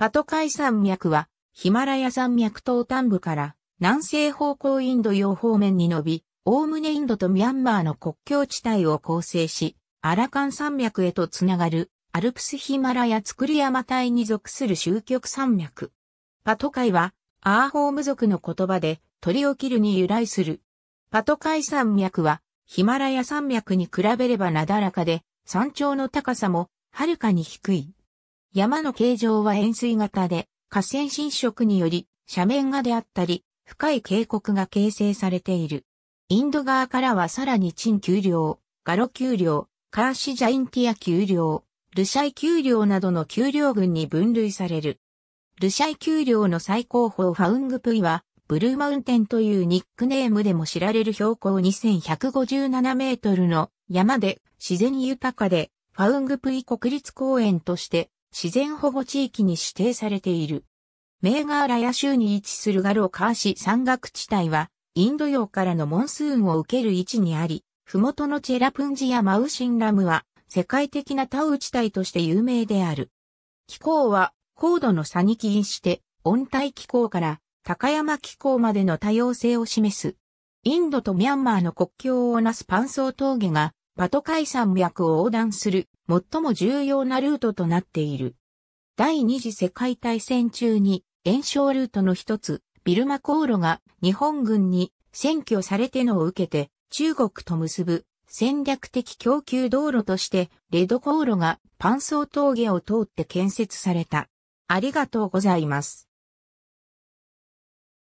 パトカイ山脈は、ヒマラヤ山脈東端部から南西方向インド洋方面に伸び、おおむねインドとミャンマーの国境地帯を構成し、アラカン山脈へとつながるアルプスヒマラヤツク山帯に属する終局山脈。パトカイは、アーホーム族の言葉で鳥を切るに由来する。パトカイ山脈は、ヒマラヤ山脈に比べればなだらかで、山頂の高さもはるかに低い。山の形状は円錐型で、河川浸食により斜面画であったり、深い渓谷が形成されている。インド側からはさらに陳丘陵、ガロ丘陵、カーシジャインティア丘陵、ルシャイ丘陵などの丘陵群に分類される。ルシャイ丘陵の最高峰ファウングプイは、ブルーマウンテンというニックネームでも知られる標高2157メートルの山で自然豊かで、ファウングプイ国立公園として自然保護地域に指定されている。メーガーラヤ州に位置するガローカーシ山岳地帯は、インド洋からのモンスーンを受ける位置にあり、ふもとのチェラプンジやマウシンラムは、世界的なタウ地帯として有名である。気候は、高度の差に起因して、温帯気候から高山気候までの多様性を示す。インドとミャンマーの国境をなすパンソー峠が、バトカイ山脈を横断する最も重要なルートとなっている。第二次世界大戦中に延焼ルートの一つ、ビルマ航路が日本軍に占拠されてのを受けて中国と結ぶ戦略的供給道路としてレド航路がパンソー峠を通って建設された。ありがとうございます。